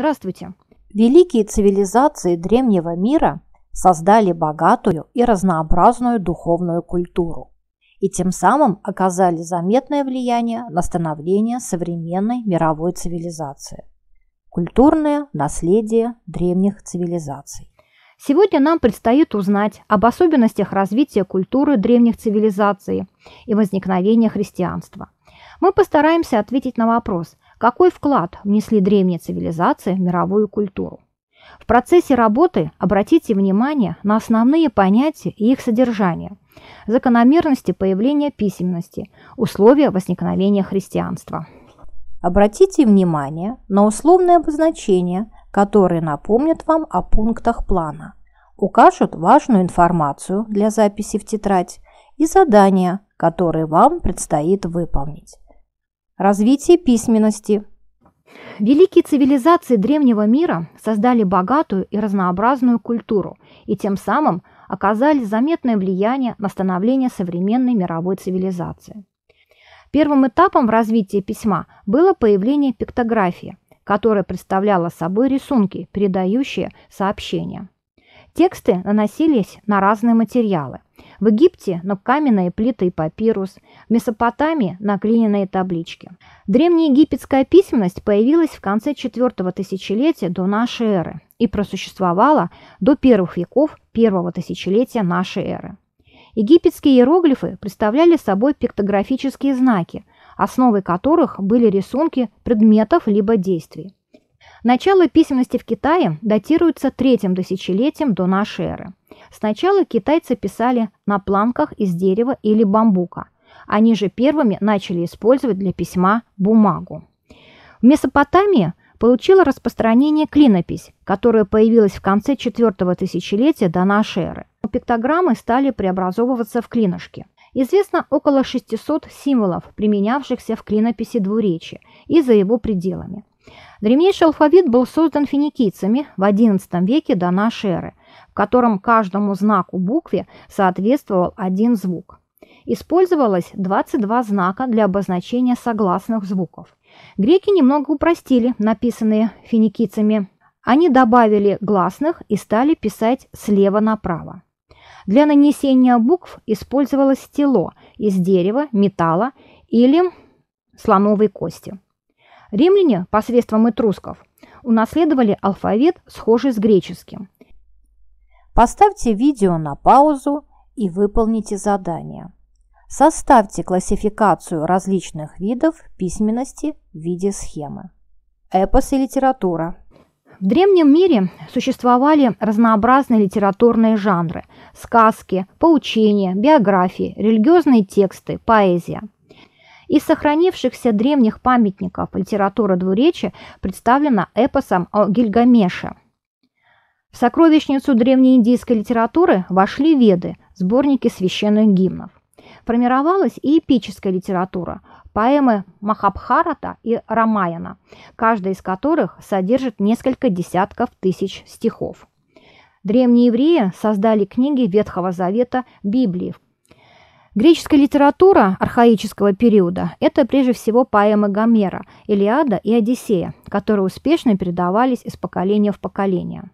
Здравствуйте. Великие цивилизации древнего мира создали богатую и разнообразную духовную культуру и тем самым оказали заметное влияние на становление современной мировой цивилизации. Культурное наследие древних цивилизаций. Сегодня нам предстоит узнать об особенностях развития культуры древних цивилизаций и возникновения христианства. Мы постараемся ответить на вопрос, какой вклад внесли древние цивилизации в мировую культуру? В процессе работы обратите внимание на основные понятия и их содержание, закономерности появления письменности, условия возникновения христианства. Обратите внимание на условные обозначения, которые напомнят вам о пунктах плана, укажут важную информацию для записи в тетрадь и задания, которые вам предстоит выполнить. Развитие письменности. Великие цивилизации древнего мира создали богатую и разнообразную культуру и тем самым оказали заметное влияние на становление современной мировой цивилизации. Первым этапом в развитии письма было появление пиктографии, которая представляла собой рисунки, передающие сообщения. Тексты наносились на разные материалы. В Египте – на каменные плиты и папирус, в Месопотамии – на глиняные таблички. Древнеегипетская письменность появилась в конце IV тысячелетия до нашей эры и просуществовала до первых веков первого тысячелетия нашей эры. Египетские иероглифы представляли собой пиктографические знаки, основой которых были рисунки предметов либо действий. Начало письменности в Китае датируется третьим тысячелетием до нашей эры. Сначала китайцы писали на планках из дерева или бамбука. Они же первыми начали использовать для письма бумагу. В Месопотамии получила распространение клинопись, которая появилась в конце 4 тысячелетия до нашей эры. Пиктограммы стали преобразовываться в клинышки. Известно около 600 символов, применявшихся в клинописи двуречия и за его пределами. Древнейший алфавит был создан финикийцами в XI веке до н.э., в котором каждому знаку букве соответствовал один звук. Использовалось 22 знака для обозначения согласных звуков. Греки немного упростили написанные финикийцами. Они добавили гласных и стали писать слева направо. Для нанесения букв использовалось стело из дерева, металла или слоновой кости – Римляне посредством этрусков унаследовали алфавит, схожий с греческим. Поставьте видео на паузу и выполните задание. Составьте классификацию различных видов письменности в виде схемы. Эпос и литература. В древнем мире существовали разнообразные литературные жанры – сказки, поучения, биографии, религиозные тексты, поэзия – из сохранившихся древних памятников литература двуречия представлена эпосом о Гильгамеше. В сокровищницу древнеиндийской литературы вошли веды, сборники священных гимнов. Формировалась и эпическая литература, поэмы Махабхарата и Рамаяна, каждая из которых содержит несколько десятков тысяч стихов. Древние евреи создали книги Ветхого Завета Библии, Греческая литература архаического периода – это прежде всего поэмы Гомера, Илиада и Одиссея, которые успешно передавались из поколения в поколение.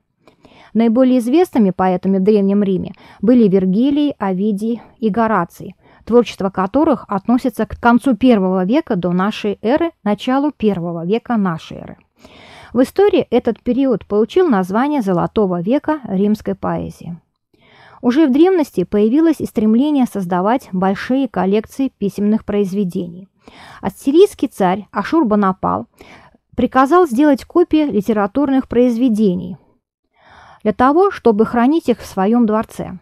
Наиболее известными поэтами в Древнем Риме были Вергилий, Овидий и Гораций, творчество которых относится к концу первого века до нашей эры, началу первого века нашей эры. В истории этот период получил название «Золотого века римской поэзии». Уже в древности появилось и стремление создавать большие коллекции письменных произведений. Ассирийский царь Ашур-Банапал приказал сделать копии литературных произведений для того, чтобы хранить их в своем дворце.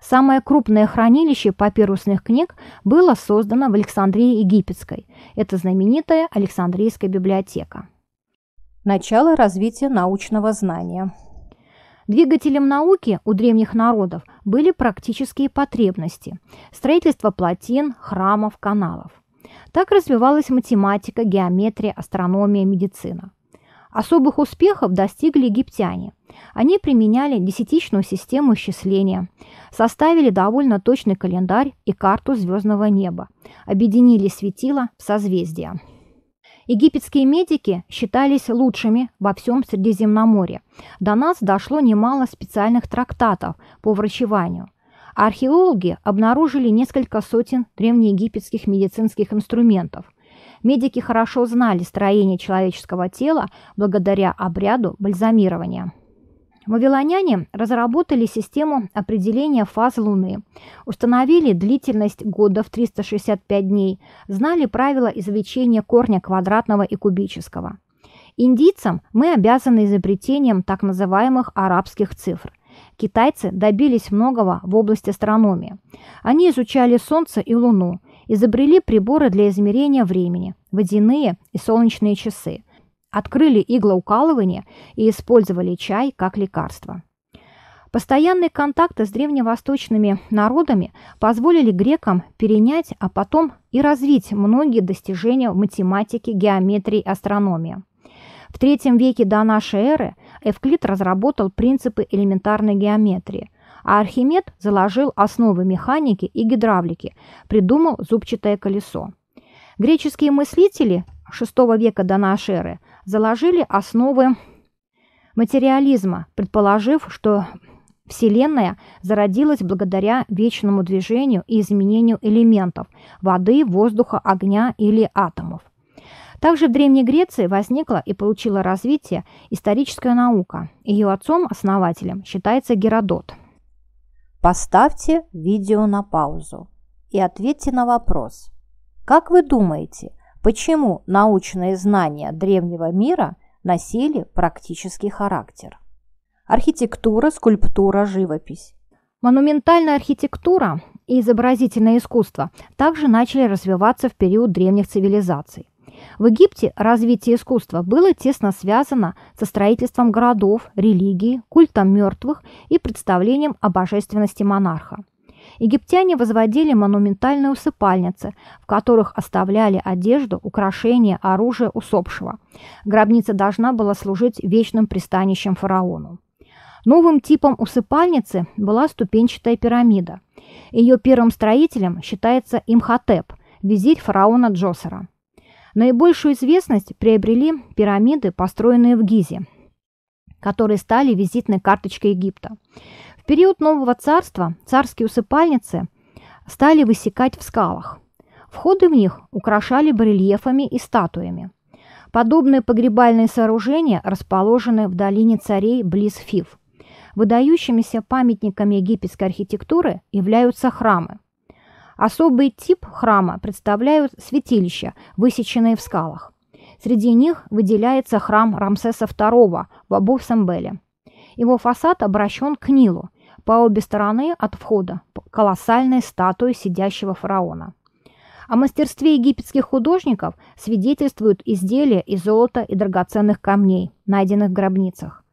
Самое крупное хранилище папирусных книг было создано в Александрии Египетской. Это знаменитая Александрийская библиотека. Начало развития научного знания – Двигателем науки у древних народов были практические потребности – строительство плотин, храмов, каналов. Так развивалась математика, геометрия, астрономия, медицина. Особых успехов достигли египтяне. Они применяли десятичную систему исчисления, составили довольно точный календарь и карту звездного неба, объединили светила в созвездия. Египетские медики считались лучшими во всем Средиземноморье. До нас дошло немало специальных трактатов по врачеванию. Археологи обнаружили несколько сотен древнеегипетских медицинских инструментов. Медики хорошо знали строение человеческого тела благодаря обряду бальзамирования. Вавилоняне разработали систему определения фаз Луны, установили длительность года в 365 дней, знали правила извлечения корня квадратного и кубического. Индийцам мы обязаны изобретением так называемых арабских цифр. Китайцы добились многого в области астрономии. Они изучали Солнце и Луну, изобрели приборы для измерения времени, водяные и солнечные часы – открыли иглоукалывание и использовали чай как лекарство. Постоянные контакты с древневосточными народами позволили грекам перенять, а потом и развить многие достижения в математике, геометрии, астрономии. В III веке до нашей эры Эвклид разработал принципы элементарной геометрии, а Архимед заложил основы механики и гидравлики, придумал зубчатое колесо. Греческие мыслители VI века до нашей эры заложили основы материализма, предположив, что Вселенная зародилась благодаря вечному движению и изменению элементов – воды, воздуха, огня или атомов. Также в Древней Греции возникла и получила развитие историческая наука. Ее отцом-основателем считается Геродот. Поставьте видео на паузу и ответьте на вопрос. Как вы думаете, Почему научные знания древнего мира носили практический характер? Архитектура, скульптура, живопись. Монументальная архитектура и изобразительное искусство также начали развиваться в период древних цивилизаций. В Египте развитие искусства было тесно связано со строительством городов, религии, культом мертвых и представлением о божественности монарха. Египтяне возводили монументальные усыпальницы, в которых оставляли одежду, украшения, оружие усопшего. Гробница должна была служить вечным пристанищем фараону. Новым типом усыпальницы была ступенчатая пирамида. Ее первым строителем считается Имхотеп, визирь фараона Джосера. Наибольшую известность приобрели пирамиды, построенные в Гизе, которые стали визитной карточкой Египта. В период Нового Царства царские усыпальницы стали высекать в скалах. Входы в них украшали барельефами и статуями. Подобные погребальные сооружения расположены в долине царей близ Фив. Выдающимися памятниками египетской архитектуры являются храмы. Особый тип храма представляют святилища, высеченные в скалах. Среди них выделяется храм Рамсеса II в Абу-Самбеле. Его фасад обращен к Нилу, по обе стороны от входа колоссальные статуи сидящего фараона. О мастерстве египетских художников свидетельствуют изделия из золота и драгоценных камней, найденных в гробницах.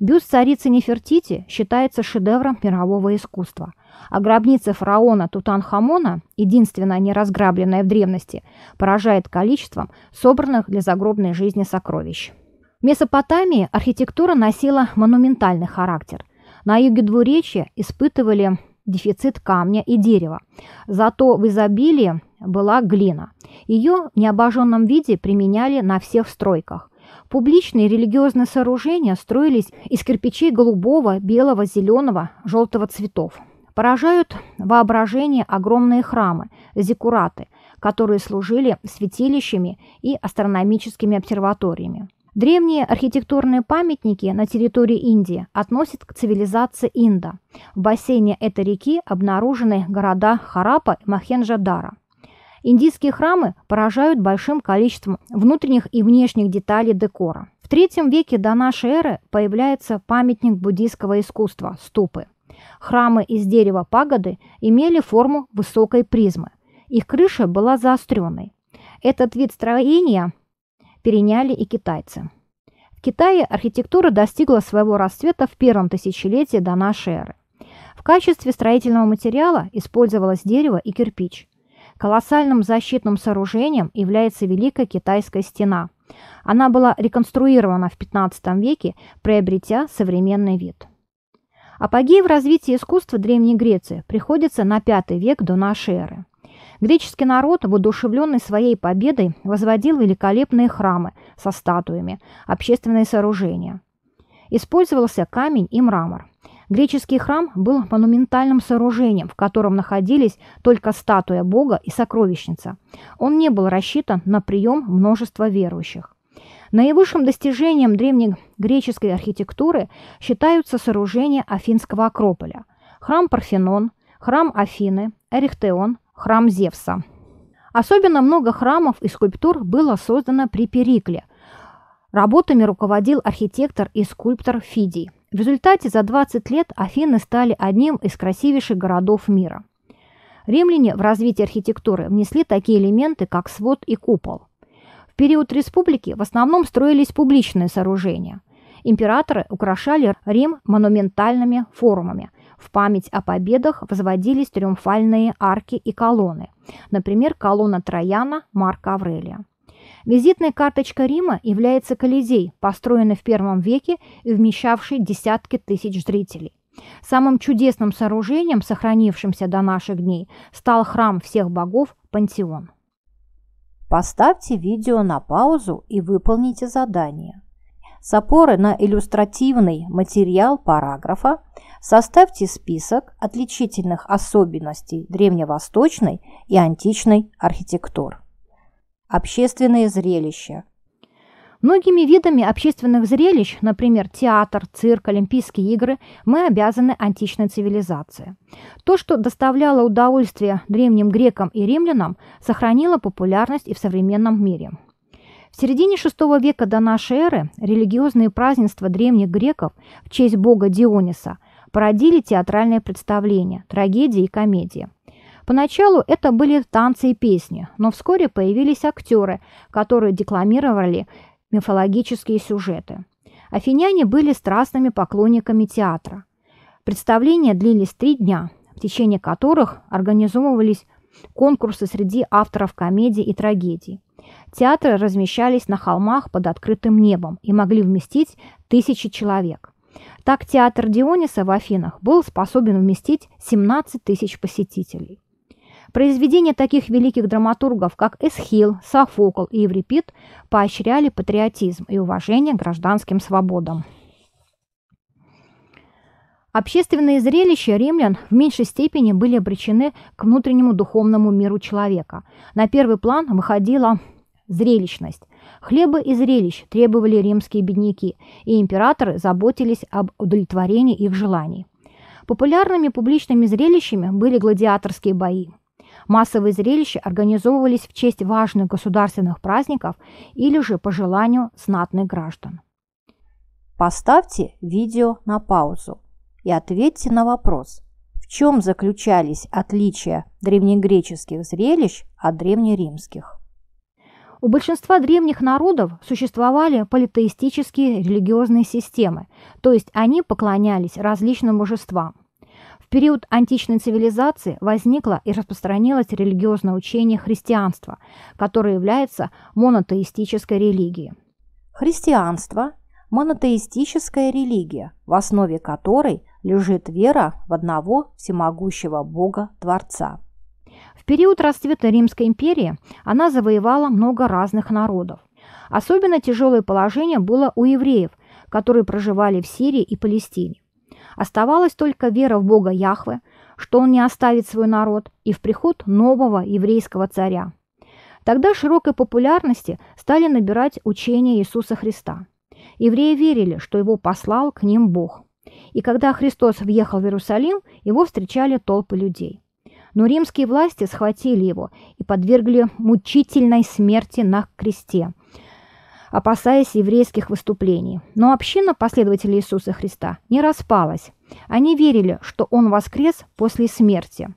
Бюст царицы Нефертити считается шедевром мирового искусства, а гробница фараона Тутанхамона, единственная неразграбленная в древности, поражает количеством собранных для загробной жизни сокровищ. В Месопотамии архитектура носила монументальный характер – на юге двуречья испытывали дефицит камня и дерева. Зато в изобилии была глина. Ее в необожженном виде применяли на всех стройках. Публичные религиозные сооружения строились из кирпичей голубого, белого, зеленого, желтого цветов. Поражают воображение огромные храмы, зикураты, которые служили святилищами и астрономическими обсерваториями. Древние архитектурные памятники на территории Индии относят к цивилизации Инда. В бассейне этой реки обнаружены города Харапа и Махенджадара. Индийские храмы поражают большим количеством внутренних и внешних деталей декора. В третьем веке до нашей эры появляется памятник буддийского искусства – ступы. Храмы из дерева пагоды имели форму высокой призмы. Их крыша была заостренной. Этот вид строения переняли и китайцы. В Китае архитектура достигла своего расцвета в первом тысячелетии до нашей эры. В качестве строительного материала использовалось дерево и кирпич. Колоссальным защитным сооружением является Великая Китайская стена. Она была реконструирована в 15 веке, приобретя современный вид. Апогей в развитии искусства Древней Греции приходится на V век до нашей эры. Греческий народ, воодушевленный своей победой, возводил великолепные храмы со статуями, общественные сооружения. Использовался камень и мрамор. Греческий храм был монументальным сооружением, в котором находились только статуя Бога и сокровищница. Он не был рассчитан на прием множества верующих. Наивысшим достижением древнегреческой архитектуры считаются сооружения Афинского Акрополя, храм Парфенон, храм Афины, Эрихтеон, храм Зевса. Особенно много храмов и скульптур было создано при Перикле. Работами руководил архитектор и скульптор Фидий. В результате за 20 лет Афины стали одним из красивейших городов мира. Римляне в развитии архитектуры внесли такие элементы, как свод и купол. В период республики в основном строились публичные сооружения. Императоры украшали Рим монументальными форумами, в память о победах возводились триумфальные арки и колонны, например, колонна Трояна Марка Аврелия. Визитной карточкой Рима является Колизей, построенный в первом веке и вмещавший десятки тысяч зрителей. Самым чудесным сооружением, сохранившимся до наших дней, стал храм всех богов Пантеон. Поставьте видео на паузу и выполните задание с опорой на иллюстративный материал параграфа составьте список отличительных особенностей древневосточной и античной архитектур. Общественные зрелища. Многими видами общественных зрелищ, например, театр, цирк, Олимпийские игры, мы обязаны античной цивилизации. То, что доставляло удовольствие древним грекам и римлянам, сохранило популярность и в современном мире – в середине VI века до нашей эры религиозные празднества древних греков в честь бога Диониса породили театральные представления, трагедии и комедии. Поначалу это были танцы и песни, но вскоре появились актеры, которые декламировали мифологические сюжеты. Афиняне были страстными поклонниками театра. Представления длились три дня, в течение которых организовывались конкурсы среди авторов комедий и трагедий. Театры размещались на холмах под открытым небом и могли вместить тысячи человек. Так театр Диониса в Афинах был способен вместить 17 тысяч посетителей. Произведения таких великих драматургов, как Эсхил, Софокл и Еврипид, поощряли патриотизм и уважение к гражданским свободам. Общественные зрелища римлян в меньшей степени были обречены к внутреннему духовному миру человека. На первый план выходила зрелищность. Хлеба и зрелищ требовали римские бедняки, и императоры заботились об удовлетворении их желаний. Популярными публичными зрелищами были гладиаторские бои. Массовые зрелища организовывались в честь важных государственных праздников или же по желанию знатных граждан. Поставьте видео на паузу и ответьте на вопрос, в чем заключались отличия древнегреческих зрелищ от древнеримских. У большинства древних народов существовали политеистические религиозные системы, то есть они поклонялись различным божествам. В период античной цивилизации возникло и распространилось религиозное учение христианства, которое является монотеистической религией. Христианство – монотеистическая религия, в основе которой лежит вера в одного всемогущего Бога-творца – период расцвета Римской империи она завоевала много разных народов. Особенно тяжелое положение было у евреев, которые проживали в Сирии и Палестине. Оставалась только вера в Бога Яхве, что он не оставит свой народ, и в приход нового еврейского царя. Тогда широкой популярности стали набирать учения Иисуса Христа. Евреи верили, что его послал к ним Бог. И когда Христос въехал в Иерусалим, его встречали толпы людей но римские власти схватили его и подвергли мучительной смерти на кресте, опасаясь еврейских выступлений. Но община последователей Иисуса Христа не распалась. Они верили, что он воскрес после смерти.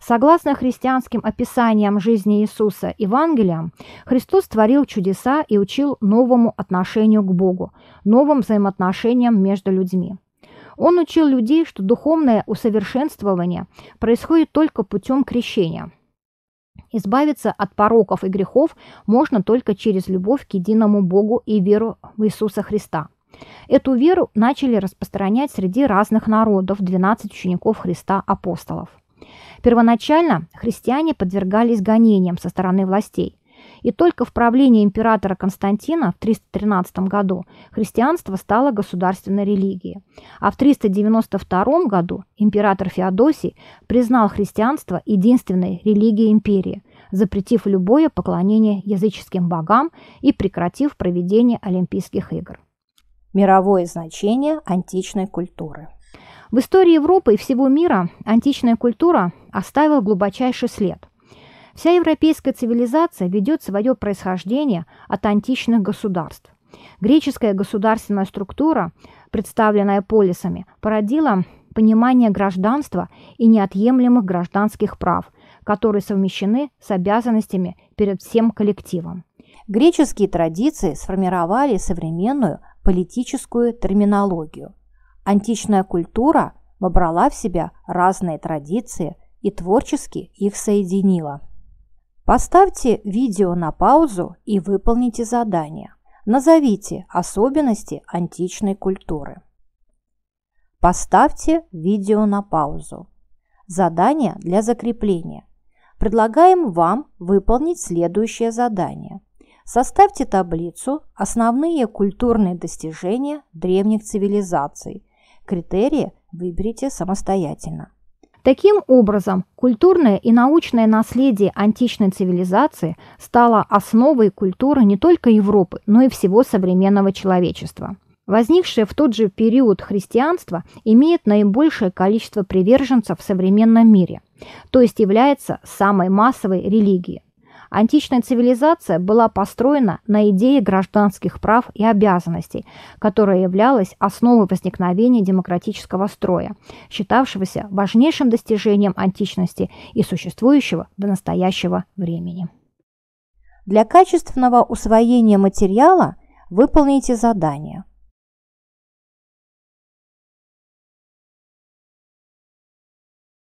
Согласно христианским описаниям жизни Иисуса Евангелиям, Христос творил чудеса и учил новому отношению к Богу, новым взаимоотношениям между людьми. Он учил людей, что духовное усовершенствование происходит только путем крещения. Избавиться от пороков и грехов можно только через любовь к единому Богу и веру в Иисуса Христа. Эту веру начали распространять среди разных народов 12 учеников Христа апостолов. Первоначально христиане подвергались гонениям со стороны властей, и только в правлении императора Константина в 313 году христианство стало государственной религией, а в 392 году император Феодосий признал христианство единственной религией империи, запретив любое поклонение языческим богам и прекратив проведение Олимпийских игр. Мировое значение античной культуры – в истории Европы и всего мира античная культура оставила глубочайший след. Вся европейская цивилизация ведет свое происхождение от античных государств. Греческая государственная структура, представленная полисами, породила понимание гражданства и неотъемлемых гражданских прав, которые совмещены с обязанностями перед всем коллективом. Греческие традиции сформировали современную политическую терминологию. Античная культура вобрала в себя разные традиции и творчески их соединила. Поставьте видео на паузу и выполните задание. Назовите особенности античной культуры. Поставьте видео на паузу. Задание для закрепления. Предлагаем вам выполнить следующее задание. Составьте таблицу «Основные культурные достижения древних цивилизаций». Критерии выберите самостоятельно. Таким образом, культурное и научное наследие античной цивилизации стало основой культуры не только Европы, но и всего современного человечества. Возникшее в тот же период христианство имеет наибольшее количество приверженцев в современном мире, то есть является самой массовой религией. Античная цивилизация была построена на идее гражданских прав и обязанностей, которая являлась основой возникновения демократического строя, считавшегося важнейшим достижением античности и существующего до настоящего времени. Для качественного усвоения материала выполните задание –